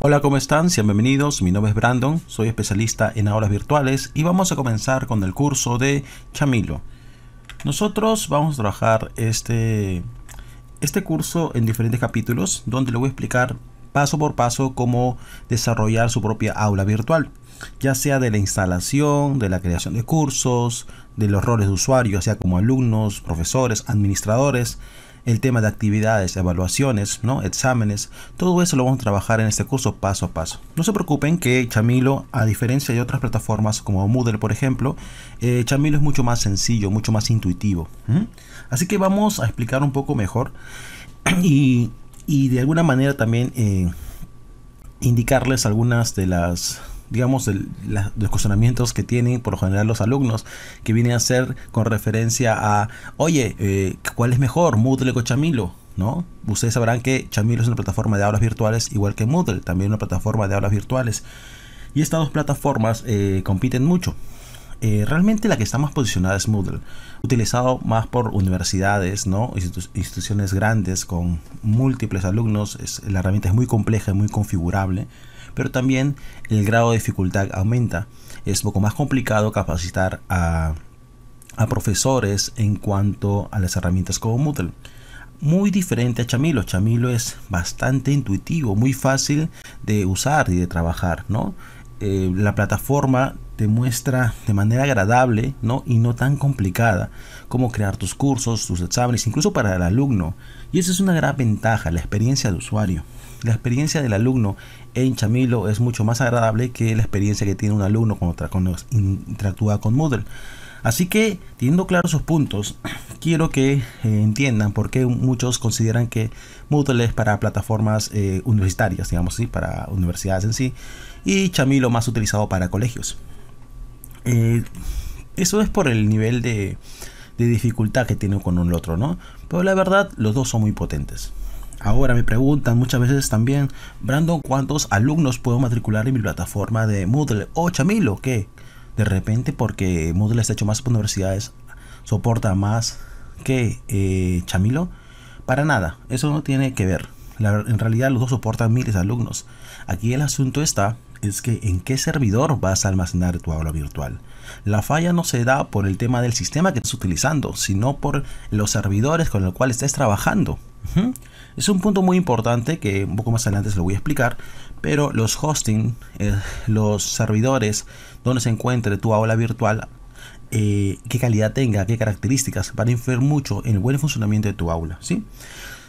Hola, ¿cómo están? Sean bienvenidos. Mi nombre es Brandon, soy especialista en aulas virtuales y vamos a comenzar con el curso de Chamilo. Nosotros vamos a trabajar este, este curso en diferentes capítulos donde le voy a explicar paso por paso cómo desarrollar su propia aula virtual, ya sea de la instalación, de la creación de cursos, de los roles de usuario, ya sea como alumnos, profesores, administradores, el tema de actividades, evaluaciones, ¿no? exámenes, todo eso lo vamos a trabajar en este curso paso a paso. No se preocupen que Chamilo, a diferencia de otras plataformas como Moodle por ejemplo, eh, Chamilo es mucho más sencillo, mucho más intuitivo. Así que vamos a explicar un poco mejor y, y de alguna manera también eh, indicarles algunas de las digamos, el, los cuestionamientos que tienen por lo general los alumnos, que vienen a ser con referencia a, oye, eh, ¿cuál es mejor, Moodle o Chamilo? ¿No? Ustedes sabrán que Chamilo es una plataforma de aulas virtuales, igual que Moodle, también una plataforma de aulas virtuales. Y estas dos plataformas eh, compiten mucho. Eh, realmente la que está más posicionada es Moodle, utilizado más por universidades, ¿no? instituciones grandes con múltiples alumnos, la herramienta es muy compleja y muy configurable, pero también el grado de dificultad aumenta, es un poco más complicado capacitar a, profesores en cuanto a las herramientas como Moodle muy diferente a Chamilo. Chamilo es bastante intuitivo, muy fácil de usar y de trabajar, ¿no? Eh, la plataforma te muestra de manera agradable ¿no? y no tan complicada cómo crear tus cursos, tus exámenes, incluso para el alumno. Y esa es una gran ventaja, la experiencia de usuario. La experiencia del alumno en Chamilo es mucho más agradable que la experiencia que tiene un alumno cuando, interactúa con Moodle. Así que, teniendo claros sus puntos, quiero que eh, entiendan por qué muchos consideran que Moodle es para plataformas eh, universitarias, digamos así, para universidades en sí, y Chamilo más utilizado para colegios. Eh, eso es por el nivel de, dificultad que tiene con el otro, ¿no? Pero la verdad, los dos son muy potentes. Ahora me preguntan muchas veces también, Brandon, ¿cuántos alumnos puedo matricular en mi plataforma de Moodle? o Chamilo? qué? De repente, porque Moodle está hecho más por universidades, soporta más que eh, Chamilo. Para nada, eso no tiene que ver en realidad los dos soportan miles de alumnos. Aquí el asunto está es que en qué servidor vas a almacenar tu aula virtual. La falla no se da por el tema del sistema que estás utilizando, sino por los servidores con los cuales estés trabajando. Es un punto muy importante que un poco más adelante se lo voy a explicar, pero los hosting, eh, los servidores donde se encuentre tu aula virtual, eh, qué calidad tenga, qué características, van a influir mucho en el buen funcionamiento de tu aula. ¿sí?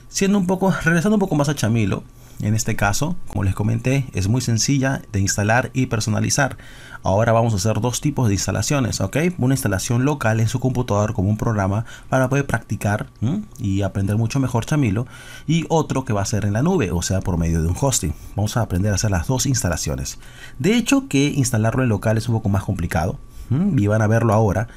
Siendo un poco, regresando un poco más a Chamilo, en este caso, como les comenté, es muy sencilla de instalar y personalizar. Ahora vamos a hacer dos tipos de instalaciones, ¿ok? Una instalación local en su computador como un programa para poder practicar y aprender mucho mejor Chamilo. Y otro que va a ser en la nube, o sea, por medio de un hosting. Vamos a aprender a hacer las dos instalaciones. De hecho, que instalarlo en local es un poco más complicado. Y van a verlo ahora.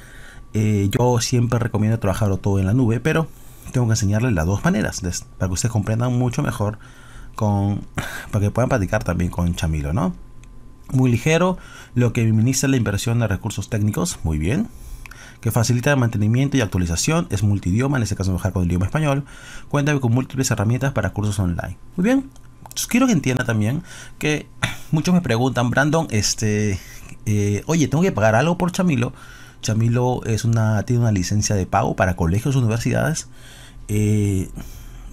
Eh, yo siempre recomiendo trabajarlo todo en la nube, pero tengo que enseñarle las dos maneras, para que ustedes comprendan mucho mejor, con, para que puedan platicar también con Chamilo, ¿no? Muy ligero, lo que minimiza la inversión de recursos técnicos, muy bien. Que facilita el mantenimiento y actualización, es multidioma, en este caso dejar con el idioma español. Cuenta con múltiples herramientas para cursos online. Muy bien, quiero que entienda también que muchos me preguntan, Brandon, este, eh, oye, tengo que pagar algo por Chamilo. Chamilo es una, tiene una licencia de pago para colegios, universidades. Eh,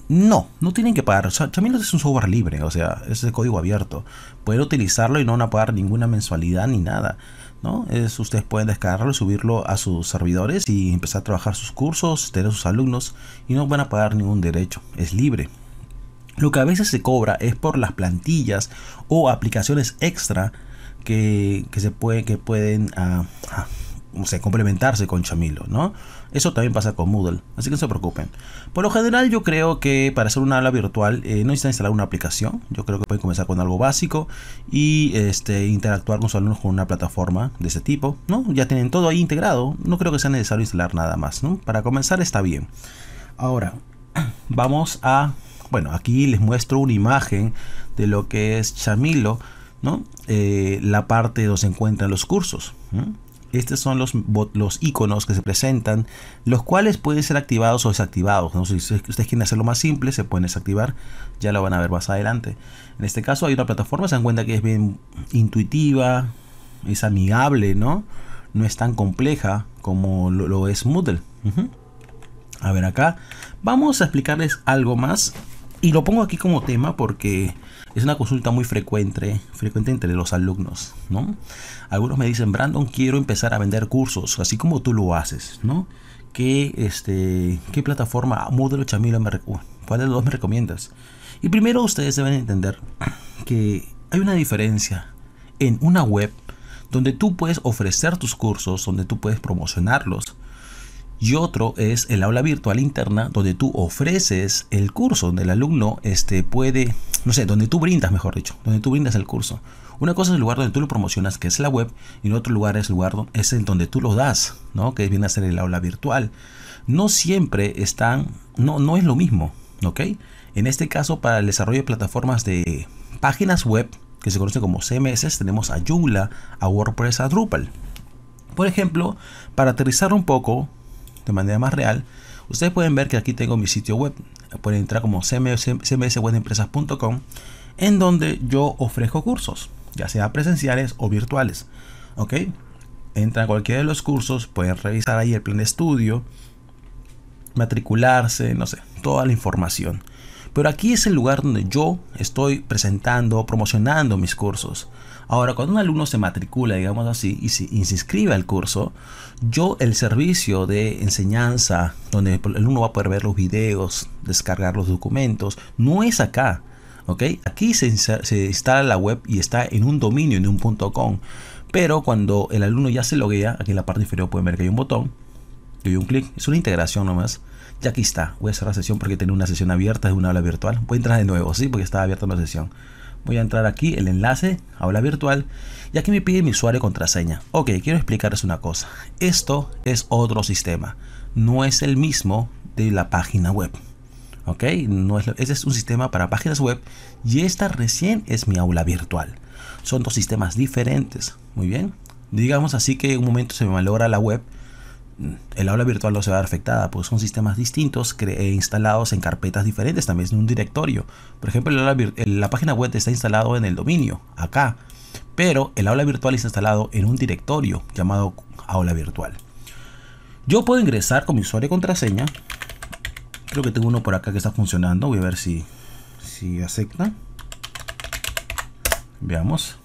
no, no tienen que pagar. también es un software libre, o sea, es de código abierto. Pueden utilizarlo y no van a pagar ninguna mensualidad ni nada. ¿no? Es, ustedes pueden descargarlo, y subirlo a sus servidores y empezar a trabajar sus cursos, tener sus alumnos y no van a pagar ningún derecho. Es libre. Lo que a veces se cobra es por las plantillas o aplicaciones extra que, se puede, que pueden ah, ah, complementarse con Chamilo, ¿no? Eso también pasa con Moodle, así que no se preocupen. Por lo general yo creo que para hacer una aula virtual eh, no necesitan instalar una aplicación, yo creo que pueden comenzar con algo básico y este, interactuar con sus alumnos con una plataforma de ese tipo, ¿no? Ya tienen todo ahí integrado, no creo que sea necesario instalar nada más, ¿no? Para comenzar está bien. Ahora, vamos a, bueno, aquí les muestro una imagen de lo que es Chamilo, ¿no? Eh, la parte donde se encuentran los cursos. ¿no? estos son los, los iconos que se presentan, los cuales pueden ser activados o desactivados. ¿no? Si ustedes quieren hacerlo más simple, se pueden desactivar, ya lo van a ver más adelante. En este caso hay una plataforma, se dan cuenta que es bien intuitiva, es amigable, ¿no? No es tan compleja como lo, es Moodle. A ver acá, vamos a explicarles algo más y lo pongo aquí como tema porque es una consulta muy frecuente, frecuente entre los alumnos, ¿no? Algunos me dicen, Brandon, quiero empezar a vender cursos, así como tú lo haces, ¿no? ¿Qué, este, qué plataforma, Moodle Chamila, cuál de los dos me recomiendas? Y primero ustedes deben entender que hay una diferencia en una web donde tú puedes ofrecer tus cursos, donde tú puedes promocionarlos, y otro es el aula virtual interna donde tú ofreces el curso, donde el alumno este, puede, no sé, donde tú brindas, mejor dicho, donde tú brindas el curso. Una cosa es el lugar donde tú lo promocionas, que es la web, y en otro lugar es el lugar donde, es en donde tú lo das, ¿no? Que viene a ser el aula virtual. No siempre están, no, no es lo mismo, ¿ok? En este caso, para el desarrollo de plataformas de páginas web, que se conocen como CMS, tenemos a Joomla, a WordPress, a Drupal. Por ejemplo, para aterrizar un poco, de manera más real, ustedes pueden ver que aquí tengo mi sitio web. Pueden entrar como cmswebempresas.com en donde yo ofrezco cursos, ya sea presenciales o virtuales. ¿Ok? entra a cualquiera de los cursos, pueden revisar ahí el plan de estudio, matricularse, no sé, toda la información. Pero aquí es el lugar donde yo estoy presentando, promocionando mis cursos. Ahora, cuando un alumno se matricula, digamos así, y se, inscribe al curso, yo el servicio de enseñanza, donde el alumno va a poder ver los videos, descargar los documentos, no es acá. ¿ok? Aquí se, instala la web y está en un dominio, en un .com. Pero cuando el alumno ya se loguea, aquí en la parte inferior pueden ver que hay un botón, doy un clic, es una integración nomás. ya aquí está, voy a cerrar la sesión porque tiene una sesión abierta, es una aula virtual. Voy a entrar de nuevo, ¿sí? Porque estaba abierta una sesión. Voy a entrar aquí, el enlace, aula virtual, y aquí me pide mi usuario y contraseña. Ok, quiero explicarles una cosa. Esto es otro sistema, no es el mismo de la página web. Ok, no ese es un sistema para páginas web y esta recién es mi aula virtual. Son dos sistemas diferentes, muy bien. Digamos así que un momento se me malogra la web, el aula virtual no se va a dar afectada, pues son sistemas distintos eh, instalados en carpetas diferentes, también en un directorio. Por ejemplo, la, la página web está instalado en el dominio, acá, pero el aula virtual está instalado en un directorio llamado aula virtual. Yo puedo ingresar con mi usuario y contraseña. Creo que tengo uno por acá que está funcionando. Voy a ver si, si acepta. Veamos.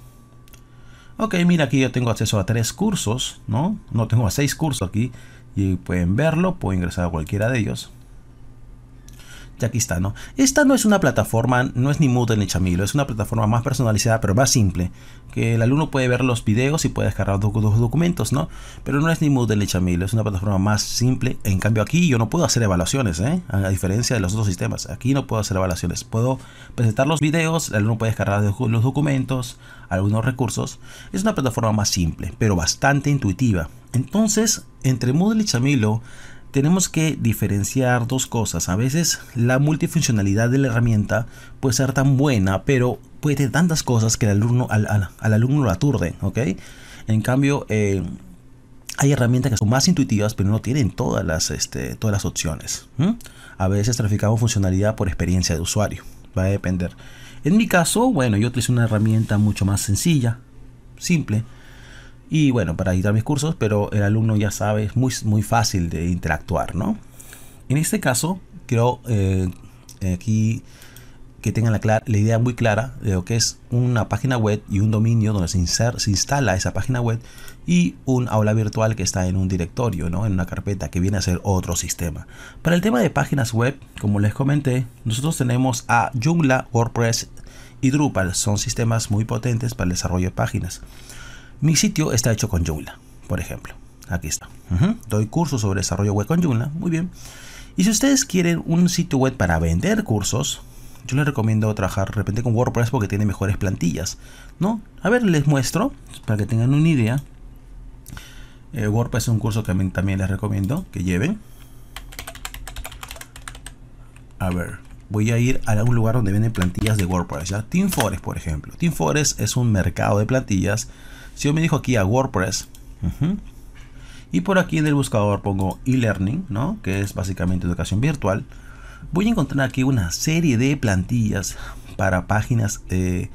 Ok, mira aquí yo tengo acceso a tres cursos, ¿no? No tengo a seis cursos aquí y pueden verlo, puedo ingresar a cualquiera de ellos ya aquí está, ¿no? Esta no es una plataforma, no es ni Moodle ni Chamilo, es una plataforma más personalizada, pero más simple. Que el alumno puede ver los videos y puede descargar los documentos, ¿no? Pero no es ni Moodle ni Chamilo, es una plataforma más simple. En cambio, aquí yo no puedo hacer evaluaciones, ¿eh? A diferencia de los otros sistemas, aquí no puedo hacer evaluaciones. Puedo presentar los videos, el alumno puede descargar los documentos, algunos recursos. Es una plataforma más simple, pero bastante intuitiva. Entonces, entre Moodle y Chamilo tenemos que diferenciar dos cosas. A veces la multifuncionalidad de la herramienta puede ser tan buena, pero puede tantas cosas que el alumno, al, alumno lo aturde, ¿ok? En cambio, eh, hay herramientas que son más intuitivas, pero no tienen todas las, este, todas las opciones. A veces traficamos funcionalidad por experiencia de usuario. Va a depender. En mi caso, bueno, yo utilizo una herramienta mucho más sencilla, simple, y bueno, para editar mis cursos, pero el alumno ya sabe, es muy, muy fácil de interactuar, ¿no? En este caso, creo eh, aquí que tengan la, idea muy clara de lo que es una página web y un dominio donde se, se, instala esa página web y un aula virtual que está en un directorio, ¿no? en una carpeta que viene a ser otro sistema. Para el tema de páginas web, como les comenté, nosotros tenemos a Joomla, WordPress y Drupal. Son sistemas muy potentes para el desarrollo de páginas. Mi sitio está hecho con Joomla, por ejemplo. Aquí está. Doy cursos sobre desarrollo web con Joomla. Muy bien. Y si ustedes quieren un sitio web para vender cursos, yo les recomiendo trabajar de repente con WordPress porque tiene mejores plantillas. ¿no? A ver, les muestro para que tengan una idea. Eh, WordPress es un curso que también les recomiendo que lleven. A ver, voy a ir a algún lugar donde venden plantillas de WordPress. ¿ya? Team Forest, por ejemplo. Team Forest es un mercado de plantillas si yo me dijo aquí a WordPress, y por aquí en el buscador pongo e-learning, ¿no? que es básicamente educación virtual, voy a encontrar aquí una serie de plantillas para páginas, eh,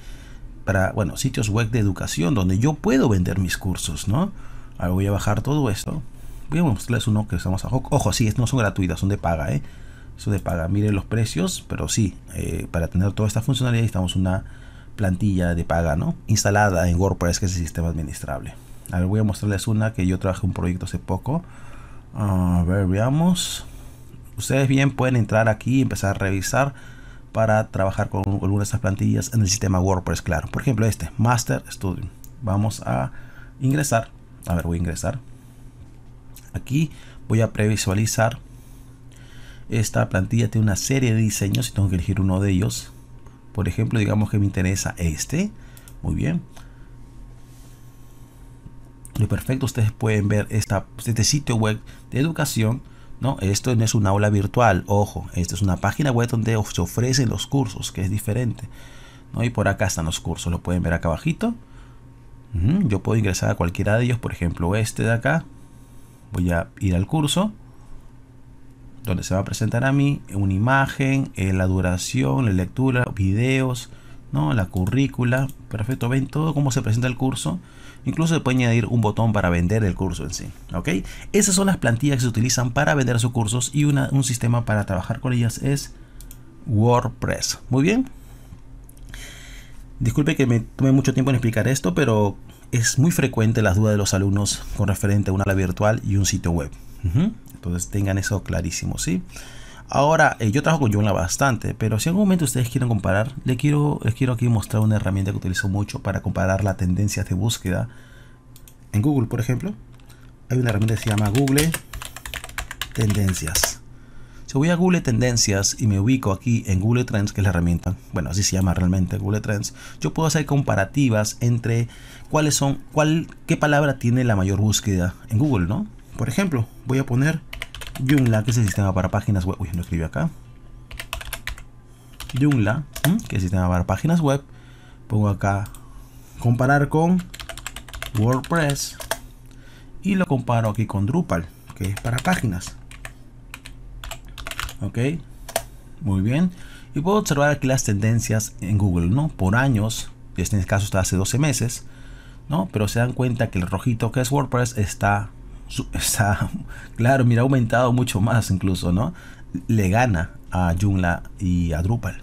para, bueno, sitios web de educación, donde yo puedo vender mis cursos, ¿no? Ahora voy a bajar todo esto. Voy a mostrarles uno que estamos a Ojo, sí, no son gratuitas, son de paga, ¿eh? Son de paga. Miren los precios, pero sí, eh, para tener toda esta funcionalidad necesitamos una plantilla de paga, ¿no? Instalada en WordPress, que es el sistema administrable. A ver, voy a mostrarles una que yo trabajé un proyecto hace poco. A ver, veamos. Ustedes bien pueden entrar aquí y empezar a revisar para trabajar con alguna de estas plantillas en el sistema WordPress, claro. Por ejemplo, este, Master Studio. Vamos a ingresar. A ver, voy a ingresar. Aquí voy a previsualizar. Esta plantilla tiene una serie de diseños y tengo que elegir uno de ellos. Por ejemplo, digamos que me interesa este. Muy bien. Lo perfecto, ustedes pueden ver este sitio web de educación. ¿no? Esto no es un aula virtual, ojo. Esto es una página web donde se ofrecen los cursos, que es diferente. ¿no? Y por acá están los cursos, lo pueden ver acá abajito. Yo puedo ingresar a cualquiera de ellos, por ejemplo, este de acá. Voy a ir al curso donde se va a presentar a mí una imagen, eh, la duración, la lectura, videos, ¿no? la currícula. Perfecto, ven todo cómo se presenta el curso. Incluso se puede añadir un botón para vender el curso en sí. ¿ok? Esas son las plantillas que se utilizan para vender sus cursos y un sistema para trabajar con ellas es WordPress. Muy bien. Disculpe que me tome mucho tiempo en explicar esto, pero es muy frecuente las dudas de los alumnos con referente a una aula virtual y un sitio web. Entonces tengan eso clarísimo, ¿sí? Ahora, eh, yo trabajo con Joomla bastante, pero si en algún momento ustedes quieren comparar, les quiero, quiero aquí mostrar una herramienta que utilizo mucho para comparar las tendencias de búsqueda. En Google, por ejemplo, hay una herramienta que se llama Google Tendencias. Si voy a Google Tendencias y me ubico aquí en Google Trends, que es la herramienta, bueno, así se llama realmente Google Trends, yo puedo hacer comparativas entre cuáles son, cuál, qué palabra tiene la mayor búsqueda en Google, ¿no? Por ejemplo, voy a poner Joomla, que es el sistema para páginas web. Uy, lo escribí acá. Joomla, que es el sistema para páginas web. Pongo acá comparar con WordPress y lo comparo aquí con Drupal, que es para páginas. Ok, muy bien. Y puedo observar aquí las tendencias en Google, ¿no? Por años, este en este caso está hace 12 meses, ¿no? Pero se dan cuenta que el rojito que es WordPress está está, claro, mira, ha aumentado mucho más incluso, ¿no? Le gana a jungla y a Drupal.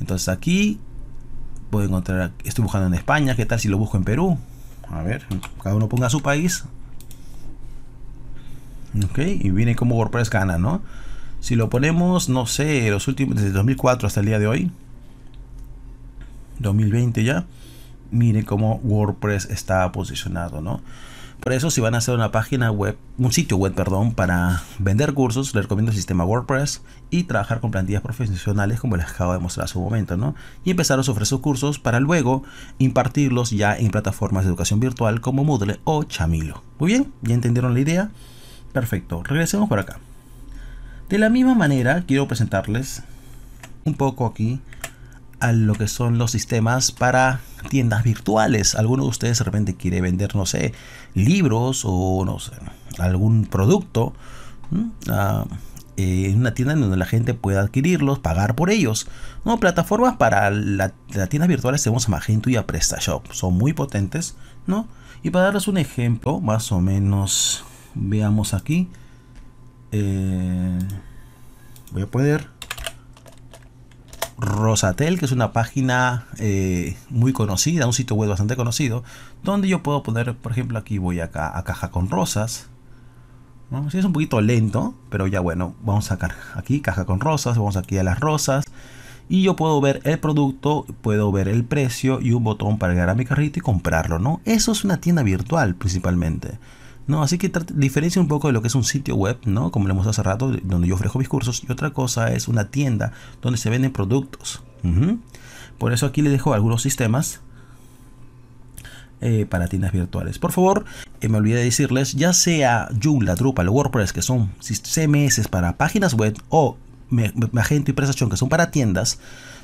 Entonces aquí puedo encontrar, estoy buscando en España, ¿qué tal si lo busco en Perú? A ver, cada uno ponga su país. Ok, y viene como WordPress gana, ¿no? Si lo ponemos, no sé, los últimos, desde 2004 hasta el día de hoy, 2020 ya, mire cómo WordPress está posicionado, ¿no? Por eso, si van a hacer una página web, un sitio web, perdón, para vender cursos, les recomiendo el sistema WordPress y trabajar con plantillas profesionales como les acabo de mostrar hace un momento, ¿no? Y empezar a ofrecer sus cursos para luego impartirlos ya en plataformas de educación virtual como Moodle o Chamilo. Muy bien, ¿ya entendieron la idea? Perfecto, regresemos por acá. De la misma manera, quiero presentarles un poco aquí a lo que son los sistemas para tiendas virtuales. Alguno de ustedes de repente quiere vender, no sé, libros o no sé, algún producto ah, en eh, una tienda donde la gente pueda adquirirlos, pagar por ellos. No, plataformas para las tiendas virtuales tenemos a Magento y a PrestaShop. Son muy potentes, ¿no? Y para darles un ejemplo, más o menos, veamos aquí. Eh, voy a poder Rosatel, que es una página eh, muy conocida, un sitio web bastante conocido, donde yo puedo poner, por ejemplo, aquí voy acá a caja con rosas. si es un poquito lento, pero ya bueno, vamos a sacar aquí caja con rosas, vamos aquí a las rosas. Y yo puedo ver el producto, puedo ver el precio y un botón para agregar a mi carrito y comprarlo, ¿no? Eso es una tienda virtual principalmente. ¿no? Así que diferencia un poco de lo que es un sitio web, ¿no? Como lo hemos hace rato, donde yo ofrezco mis cursos, y otra cosa es una tienda donde se venden productos. Por eso aquí les dejo algunos sistemas eh, para tiendas virtuales. Por favor, eh, me olvidé decirles, ya sea Joomla, Drupal o WordPress, que son CMS para páginas web, o Magento y PrestaShop, que son para tiendas,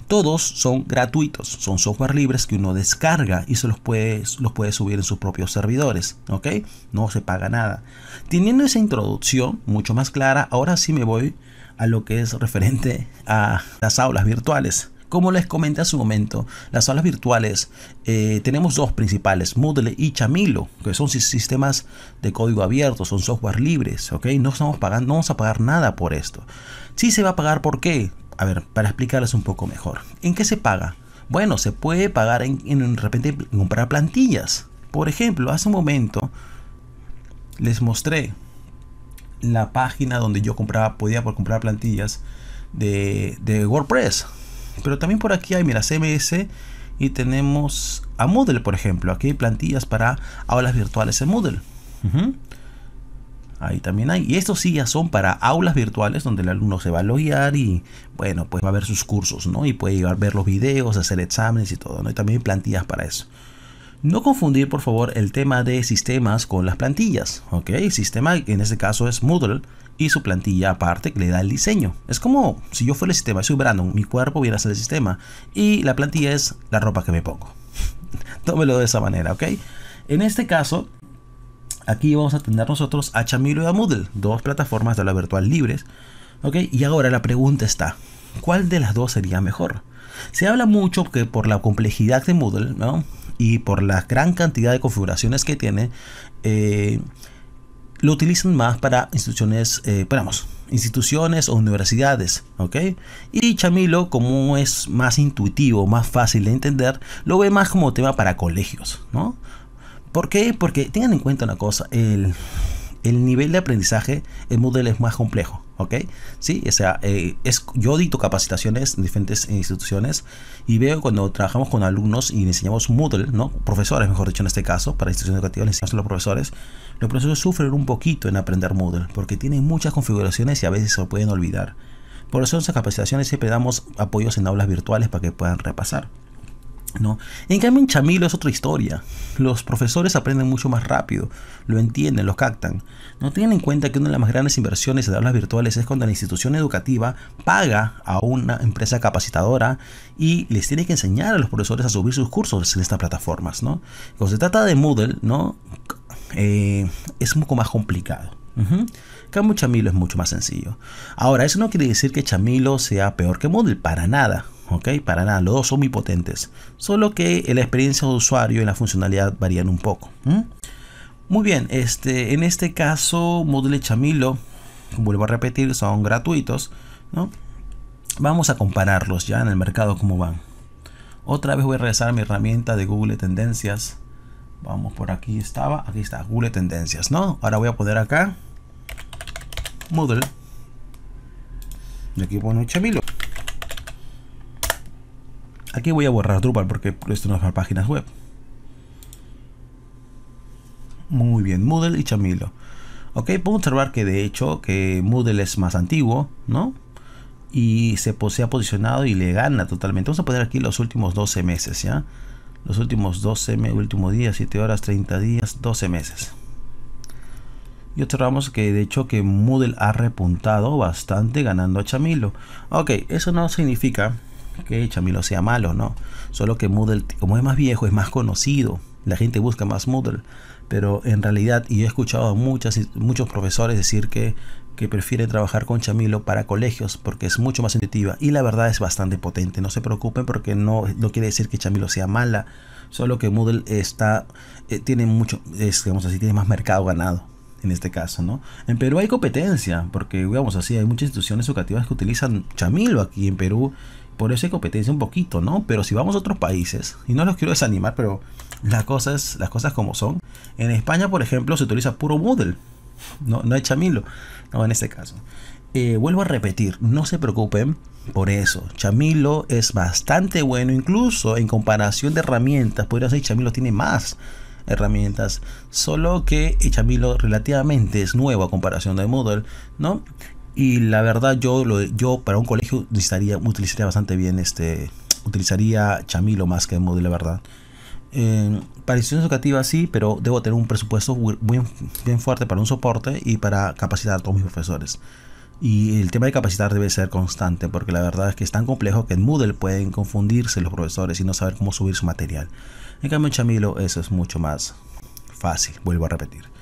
todos son gratuitos, son software libres que uno descarga y se los puede, los puede subir en sus propios servidores, ¿ok? No se paga nada. Teniendo esa introducción mucho más clara, ahora sí me voy a lo que es referente a las aulas virtuales. Como les comenté hace un momento, las aulas virtuales eh, tenemos dos principales, Moodle y Chamilo, que son sistemas de código abierto, son software libres, ¿ok? No estamos pagando, no vamos a pagar nada por esto. Sí se va a pagar, ¿por qué? A ver, para explicarles un poco mejor. ¿En qué se paga? Bueno, se puede pagar en, repente comprar plantillas. Por ejemplo, hace un momento les mostré la página donde yo compraba, podía por comprar plantillas de, WordPress. Pero también por aquí hay, mira, CMS y tenemos a Moodle, por ejemplo. Aquí hay plantillas para aulas virtuales en Moodle. Ahí también hay. Y estos sí ya son para aulas virtuales donde el alumno se va a loguear y, bueno, pues va a ver sus cursos, ¿no? Y puede llevar, ver los videos, hacer exámenes y todo, ¿no? Y también plantillas para eso. No confundir, por favor, el tema de sistemas con las plantillas, ¿ok? El sistema, en este caso, es Moodle y su plantilla aparte que le da el diseño. Es como si yo fuera el sistema, soy Brandon, mi cuerpo hubiera ser el sistema y la plantilla es la ropa que me pongo. Tómelo de esa manera, ¿ok? En este caso, Aquí vamos a tener nosotros a Chamilo y a Moodle, dos plataformas de la virtual libres. Y ahora la pregunta está, ¿cuál de las dos sería mejor? Se habla mucho que por la complejidad de Moodle y por la gran cantidad de configuraciones que tiene, eh, lo utilizan más para instituciones, eh, instituciones o universidades, Y Chamilo, como es más intuitivo, más fácil de entender, lo ve más como tema para colegios, ¿no? ¿Por qué? Porque tengan en cuenta una cosa, el, nivel de aprendizaje en Moodle es más complejo, ¿ok? Sí, o sea, eh, es, yo edito capacitaciones en diferentes instituciones y veo cuando trabajamos con alumnos y enseñamos Moodle, ¿no? Profesores, mejor dicho, en este caso, para instituciones educativas, enseñamos a los profesores, los profesores sufren un poquito en aprender Moodle porque tienen muchas configuraciones y a veces se lo pueden olvidar. Por eso en esas capacitaciones siempre damos apoyos en aulas virtuales para que puedan repasar. En cambio, Chamilo es otra historia. Los profesores aprenden mucho más rápido, lo entienden, lo captan. No tienen en cuenta que una de las más grandes inversiones en aulas virtuales es cuando la institución educativa paga a una empresa capacitadora y les tiene que enseñar a los profesores a subir sus cursos en estas plataformas. Cuando se trata de Moodle, ¿no? Eh, es un poco más complicado. En Cambio Chamilo es mucho más sencillo. Ahora, eso no quiere decir que Chamilo sea peor que Moodle, para nada. ¿ok? Para nada, los dos son muy potentes. Solo que la experiencia de usuario y la funcionalidad varían un poco. Muy bien, este, en este caso, Moodle y Chamilo, vuelvo a repetir, son gratuitos, ¿no? Vamos a compararlos ya en el mercado cómo van. Otra vez voy a regresar a mi herramienta de Google Tendencias. Vamos por aquí estaba, aquí está Google Tendencias, ¿no? Ahora voy a poner acá Moodle. De aquí pone Chamilo. Aquí voy a borrar Drupal porque esto no es para páginas web. Muy bien, Moodle y Chamilo. Ok, podemos observar que de hecho que Moodle es más antiguo, ¿no? Y se, ha posicionado y le gana totalmente. Vamos a poner aquí los últimos 12 meses, ¿ya? Los últimos 12, meses, último día, 7 horas, 30 días, 12 meses. Y observamos que de hecho que Moodle ha repuntado bastante ganando a Chamilo. Ok, eso no significa que Chamilo sea malo, no. Solo que Moodle, como es más viejo, es más conocido. La gente busca más Moodle. Pero en realidad, y he escuchado a muchas, muchos profesores decir que, que prefiere trabajar con Chamilo para colegios porque es mucho más intuitiva. Y la verdad es bastante potente. No se preocupen porque no, no quiere decir que Chamilo sea mala. Solo que Moodle está, eh, tiene mucho, digamos así, tiene más mercado ganado en este caso, ¿no? En Perú hay competencia, porque digamos así, hay muchas instituciones educativas que utilizan Chamilo aquí en Perú por eso hay competencia un poquito, ¿no? Pero si vamos a otros países, y no los quiero desanimar, pero las cosas, las cosas como son. En España, por ejemplo, se utiliza puro Moodle, no, no hay Chamilo, no en este caso. Eh, vuelvo a repetir, no se preocupen por eso. Chamilo es bastante bueno, incluso en comparación de herramientas, podría ser Chamilo tiene más herramientas, solo que Chamilo relativamente es nuevo a comparación de Moodle, ¿no? Y la verdad, yo, yo para un colegio utilizaría, utilizaría bastante bien este. Utilizaría Chamilo más que Moodle, la verdad. para instituciones educativas sí, pero debo tener un presupuesto muy, bien fuerte para un soporte y para capacitar a todos mis profesores. Y el tema de capacitar debe ser constante, porque la verdad es que es tan complejo que en Moodle pueden confundirse los profesores y no saber cómo subir su material. En cambio, en Chamilo eso es mucho más fácil, vuelvo a repetir.